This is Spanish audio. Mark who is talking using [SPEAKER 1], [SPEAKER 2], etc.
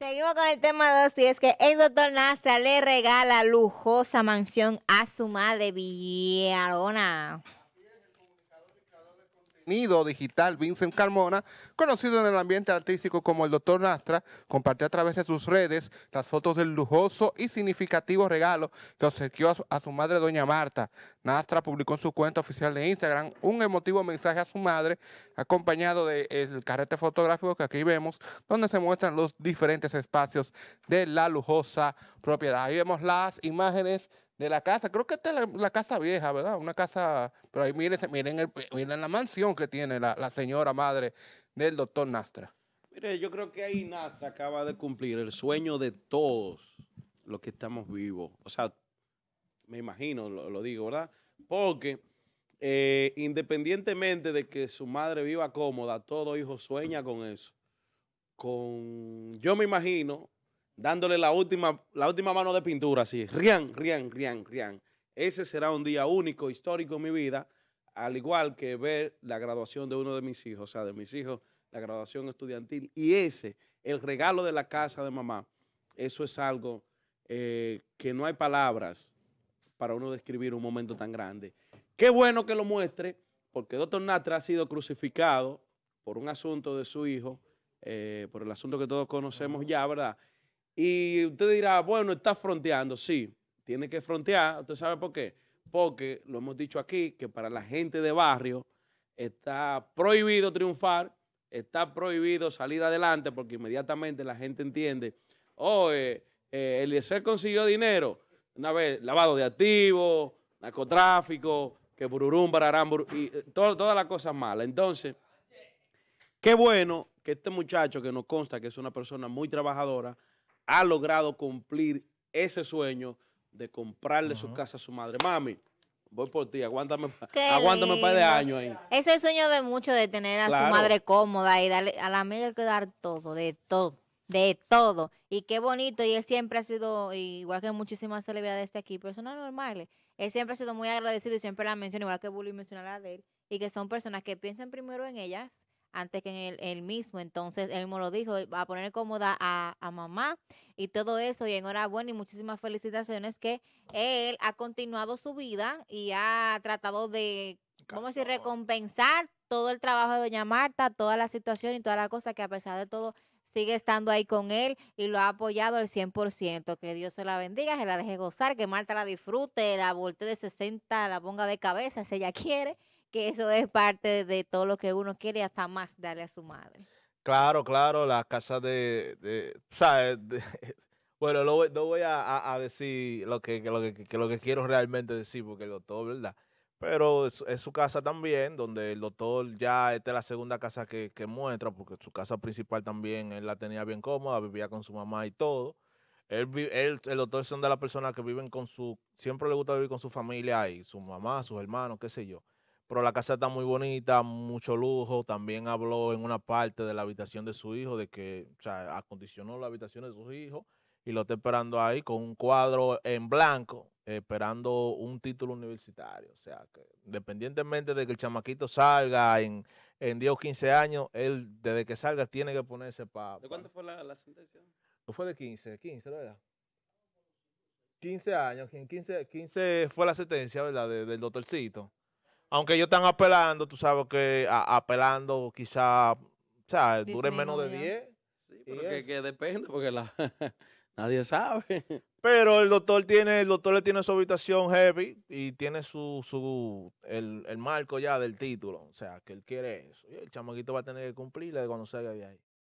[SPEAKER 1] Seguimos con el tema 2 y es que el doctor Nasa le regala lujosa mansión a su madre Villarona.
[SPEAKER 2] Nido digital Vincent Carmona, conocido en el ambiente artístico como el Doctor Nastra, compartió a través de sus redes las fotos del lujoso y significativo regalo que obsequió a su, madre doña Marta. Nastra publicó en su cuenta oficial de Instagram un emotivo mensaje a su madre, acompañado del el carrete fotográfico que aquí vemos, donde se muestran los diferentes espacios de la lujosa propiedad. Ahí vemos las imágenes de la casa. Creo que esta es la, casa vieja, ¿verdad? Una casa, pero ahí miren, miren, la mansión que tiene la, señora madre del doctor Nastra.
[SPEAKER 3] Mire, yo creo que ahí Nastra acaba de cumplir el sueño de todos los que estamos vivos. O sea, me imagino, lo, digo, ¿verdad? Porque eh, independientemente de que su madre viva cómoda, todo hijo sueña con eso. Con, yo me imagino, dándole la última, la última mano de pintura, así, rian, rian, rian, rian. Ese será un día único, histórico en mi vida, al igual que ver la graduación de uno de mis hijos, o sea, de mis hijos, la graduación estudiantil. Y ese, el regalo de la casa de mamá, eso es algo eh, que no hay palabras para uno describir un momento tan grande. Qué bueno que lo muestre, porque Doctor Natra ha sido crucificado por un asunto de su hijo, eh, por el asunto que todos conocemos ya, ¿verdad? Y usted dirá, bueno, está fronteando. Sí, tiene que frontear. ¿Usted sabe por qué? Porque lo hemos dicho aquí, que para la gente de barrio está prohibido triunfar, está prohibido salir adelante, porque inmediatamente la gente entiende, oh, Eliezer consiguió dinero. Una vez, lavado de activos, narcotráfico, que bururum, bararán, y eh, todas las cosas malas. Entonces, qué bueno que este muchacho que nos consta que es una persona muy trabajadora, ha logrado cumplir ese sueño de comprarle su casa a su madre. Mami, voy por ti, aguántame, aguántame un par de años ahí.
[SPEAKER 1] Ese sueño de mucho de tener a su madre cómoda y darle a la amiga que dar todo, de todo de todo. Y qué bonito, y él siempre ha sido, igual que muchísimas celebridades de aquí, personas normales, él siempre ha sido muy agradecido y siempre la menciona, igual que Bully menciona la de él, y que son personas que piensan primero en ellas antes que en el mismo. Entonces, él me lo dijo, va a poner cómoda a, mamá y todo eso. Y enhorabuena y muchísimas felicitaciones que él ha continuado su vida y ha tratado de, ¿cómo decir?, recompensar todo el trabajo de doña Marta, toda la situación y toda la cosa que a pesar de todo sigue estando ahí con él y lo ha apoyado al 100%. Que Dios se la bendiga, se la deje gozar, que Marta la disfrute, la voltee de 60, la ponga de cabeza si ella quiere que eso es parte de todo lo que uno quiere hasta más darle a su madre.
[SPEAKER 4] Claro, claro, la casa de, de bueno, no voy, a, decir lo que, lo que, quiero realmente decir, porque el doctor, ¿verdad? Pero es, su casa también, donde el doctor ya, esta es la segunda casa que, muestra, porque su casa principal también, él la tenía bien cómoda, vivía con su mamá y todo. Él, él, el doctor son de las personas que viven con su, siempre le gusta vivir con su familia ahí su mamá, sus hermanos, qué sé yo pero la casa está muy bonita, mucho lujo. También habló en una parte de la habitación de su hijo, de que o sea, acondicionó la habitación de su hijo y lo está esperando ahí con un cuadro en blanco, esperando un título universitario. O sea, que independientemente de que el chamaquito salga en, en 10 o 15 años, él desde que salga tiene que ponerse para... ¿De cuánto
[SPEAKER 3] fue la, sentencia?
[SPEAKER 4] No fue de 15, 15, ¿verdad? 15 años, 15, fue la sentencia, ¿verdad? del doctorcito aunque ellos están apelando, tú sabes que apelando quizá, o sea, dure menos de 10. Sí, pero que, depende, porque
[SPEAKER 3] la,
[SPEAKER 4] nadie sabe. Pero el doctor tiene, el doctor le tiene su habitación heavy y tiene su, su el, marco ya del título. O sea, que él quiere eso. Y el chamaquito va a tener que cumplirle cuando salga de ahí.